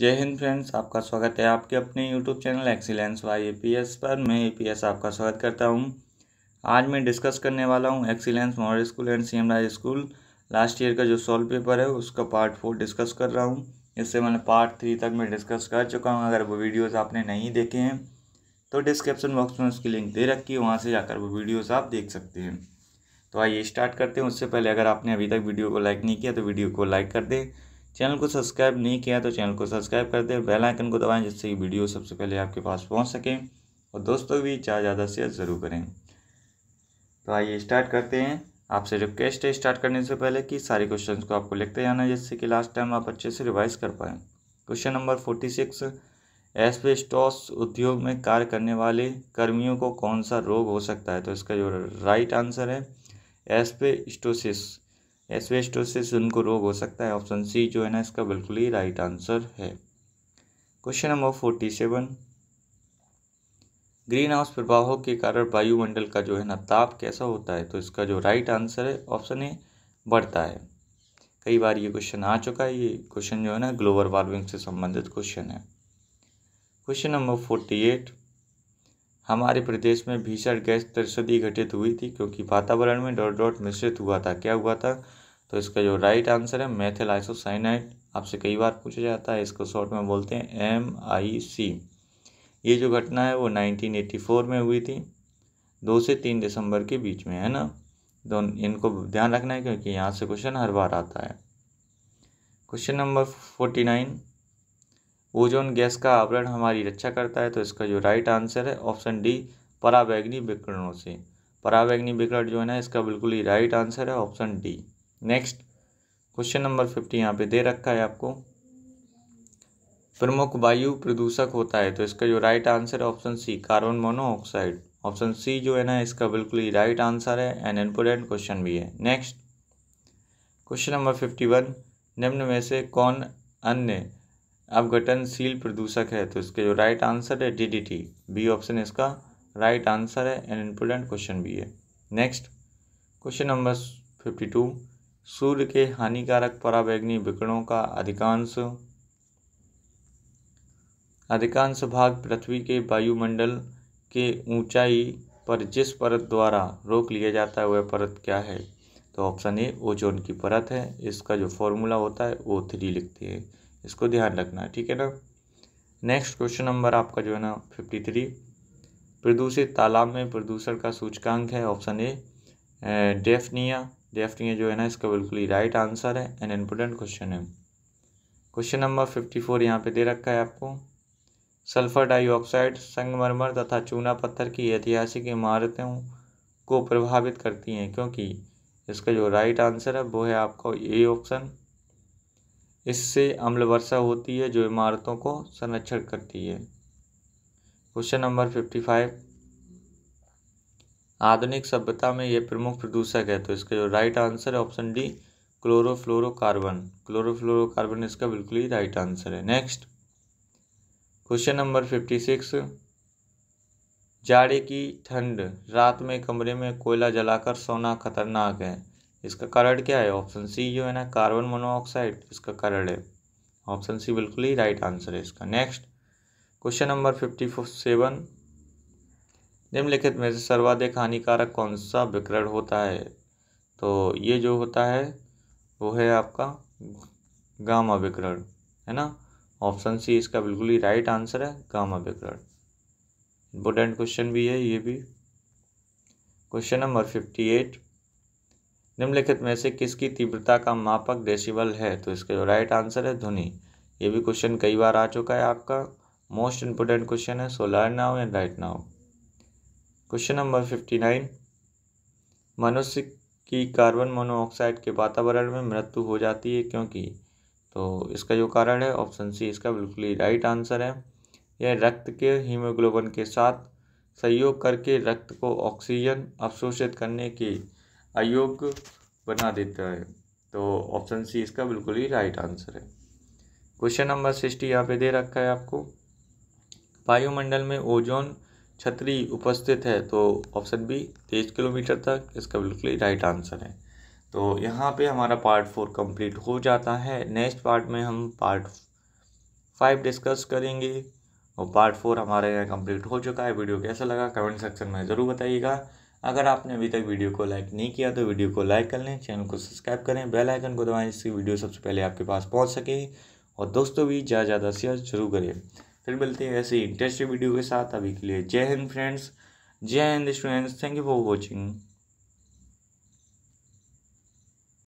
जय हिंद फ्रेंड्स आपका स्वागत है आपके अपने YouTube channel excellence Y S पर मैं एस आपका स्वागत करता हूं आज मैं डिस्कस करने वाला हूं excellence model school and C M Rai school last year का जो सॉल्व पेपर है उसका पार्ट फोर डिस्कस कर रहा हूँ इससे मैंने पार्ट थ्री तक मैं डिस्कस कर चुका हूँ अगर वो वीडियोज़ आपने नहीं देखे हैं तो डिस्क्रिप्शन बॉक्स में उसकी लिंक दे रखी है वहाँ से जाकर वो वीडियोज़ आप देख सकते हैं तो आइए स्टार्ट करते हैं उससे पहले अगर आपने अभी तक वीडियो को लाइक नहीं किया तो वीडियो को लाइक कर दें चैनल को सब्सक्राइब नहीं किया तो चैनल को सब्सक्राइब कर दें बेल आइकन को दबाएं जिससे कि वीडियो सबसे पहले आपके पास पहुंच सकें और दोस्तों भी ज़्यादा ज़्यादा शेयर ज़रूर करें तो आइए स्टार्ट करते हैं आपसे रिक्वेस्ट है स्टार्ट करने से पहले कि सारे क्वेश्चन को आपको लिखते जाना जिससे कि लास्ट टाइम आप अच्छे से रिवाइज कर पाएँ question number forty six asbestos उद्योग में कार्य करने वाले कर्मियों को कौन सा रोग हो सकता है तो इसका जो राइट आंसर है एसपेस्टोसिस एस्बेस्टोसिस उनको रोग हो सकता है ऑप्शन सी जो है ना इसका बिल्कुल ही राइट आंसर है question number forty seven greenhouse प्रभावों के कारण वायुमंडल का जो है ना ताप कैसा होता है तो इसका जो राइट आंसर है ऑप्शन ए बढ़ता है कई बार ये क्वेश्चन आ चुका है ये क्वेश्चन जो है ना ग्लोबल वार्मिंग से संबंधित क्वेश्चन है क्वेश्चन नंबर फोर्टी एट हमारे प्रदेश में भीषण गैस त्रसदी घटित हुई थी क्योंकि वातावरण में डॉट डॉट मिश्रित हुआ था क्या हुआ था तो इसका जो राइट आंसर है मेथिल आइसोसाइनाइड आपसे कई बार पूछा जाता है इसको शॉर्ट में बोलते हैं एम आई सी ये जो घटना है वो 1984 में हुई थी दो से तीन दिसंबर के बीच में है ना तो इनको ध्यान रखना है क्योंकि यहाँ से क्वेश्चन हर बार आता है question number forty nine ozone gas का आवरण हमारी रक्षा करता है तो इसका जो राइट आंसर है ऑप्शन डी पराबैग्नि विकरणों से परावैग्नि विकरण जो है ना इसका बिल्कुल ही राइट आंसर है option D next question number fifty यहाँ पे दे रखा है आपको प्रमुख वायु प्रदूषक होता है तो इसका जो राइट आंसर है option C carbon monoxide option C जो है ना इसका बिल्कुल ही राइट आंसर है एंड इम्पोर्टेंट क्वेश्चन भी है next question number fifty one निम्न में से कौन अन्य अवघटनशील प्रदूषक है तो इसका जो राइट आंसर है डीडीटी बी ऑप्शन इसका राइट आंसर है एंड इम्पोर्टेंट क्वेश्चन भी है next question number fifty two सूर्य के हानिकारक पराबैंगनी विकिरणों का अधिकांश अधिकांश भाग पृथ्वी के वायुमंडल के ऊंचाई पर जिस परत द्वारा रोक लिया जाता है वह परत क्या है तो ऑप्शन ए ओजोन की परत है इसका जो फॉर्मूला होता है ओ थ्री लिखते हैं इसको ध्यान रखना ठीक है ना नेक्स्ट क्वेश्चन नंबर आपका जो है ना फिफ्टी थ्री प्रदूषित तालाब में प्रदूषण का सूचकांक है ऑप्शन ए डेफनिया लेफ्ट ये जो है ना इसका बिल्कुल ही राइट आंसर है एन इम्पोर्टेंट क्वेश्चन है क्वेश्चन नंबर फिफ्टी फोर यहाँ पे दे रखा है आपको सल्फर डाइऑक्साइड संगमरमर तथा चूना पत्थर की ऐतिहासिक इमारतों को प्रभावित करती हैं क्योंकि इसका जो राइट आंसर है वो है आपका ए ऑप्शन इससे अम्ल वर्षा होती है जो इमारतों को संरक्षण करती है क्वेश्चन नंबर फिफ्टी फाइव आधुनिक सभ्यता में ये प्रमुख प्रदूषक है तो इसका जो राइट आंसर है ऑप्शन डी क्लोरोफ्लोरोकार्बन क्लोरोफ्लोरोकार्बन इसका बिल्कुल ही राइट आंसर है next question number fifty six जाड़े की ठंड रात में कमरे में कोयला जलाकर सोना खतरनाक है इसका कारण क्या है ऑप्शन सी जो है ना कार्बन मोनोऑक्साइड इसका कारण है ऑप्शन सी बिल्कुल ही राइट आंसर है इसका next question number fifty seven निम्नलिखित में से सर्वाधिक हानिकारक कौन सा विकरण होता है तो ये जो होता है वो है आपका गामा विकरण है ना ऑप्शन सी इसका बिल्कुल ही राइट आंसर है गामा विकरण इम्पोर्टेंट क्वेश्चन भी है ये भी क्वेश्चन नंबर फिफ्टी एट निम्नलिखित में से किसकी तीव्रता का मापक डेसिबल है तो इसका जो राइट आंसर है ध्वनि ये भी क्वेश्चन कई बार आ चुका है आपका मोस्ट इम्पोर्टेंट क्वेश्चन है solar now and right now question number fifty nine मनुष्य की कार्बन मोनोऑक्साइड के वातावरण में मृत्यु हो जाती है क्योंकि तो इसका जो कारण है ऑप्शन सी इसका बिल्कुल ही राइट आंसर है यह रक्त के हीमोग्लोबिन के साथ सहयोग करके रक्त को ऑक्सीजन अवशोषित करने के अयोग्य बना देता है तो ऑप्शन सी इसका बिल्कुल ही राइट आंसर है क्वेश्चन नंबर सिक्सटी यहाँ पे दे रखा है आपको वायुमंडल में ओजोन छतरी उपस्थित है तो ऑप्शन बी तेईस किलोमीटर तक इसका बिल्कुल ही राइट आंसर है तो यहाँ पे हमारा पार्ट फोर कंप्लीट हो जाता है नेक्स्ट पार्ट में हम पार्ट फाइव डिस्कस करेंगे और पार्ट फोर हमारे यहाँ कंप्लीट हो चुका है वीडियो कैसा लगा कमेंट सेक्शन में ज़रूर बताइएगा अगर आपने अभी तक वीडियो को लाइक नहीं किया तो वीडियो को लाइक कर लें चैनल को सब्सक्राइब करें बेल आइकन को दबाएं जिससे वीडियो सबसे पहले आपके पास पहुंच सके और दोस्तों भी ज़्यादा ज़्यादा शेयर जरूर करें फिर मिलते हैं ऐसे इंटरेस्टिंग वीडियो के साथ अभी के लिए जय हिंद फ्रेंड्स जय हिंद students thank you for watching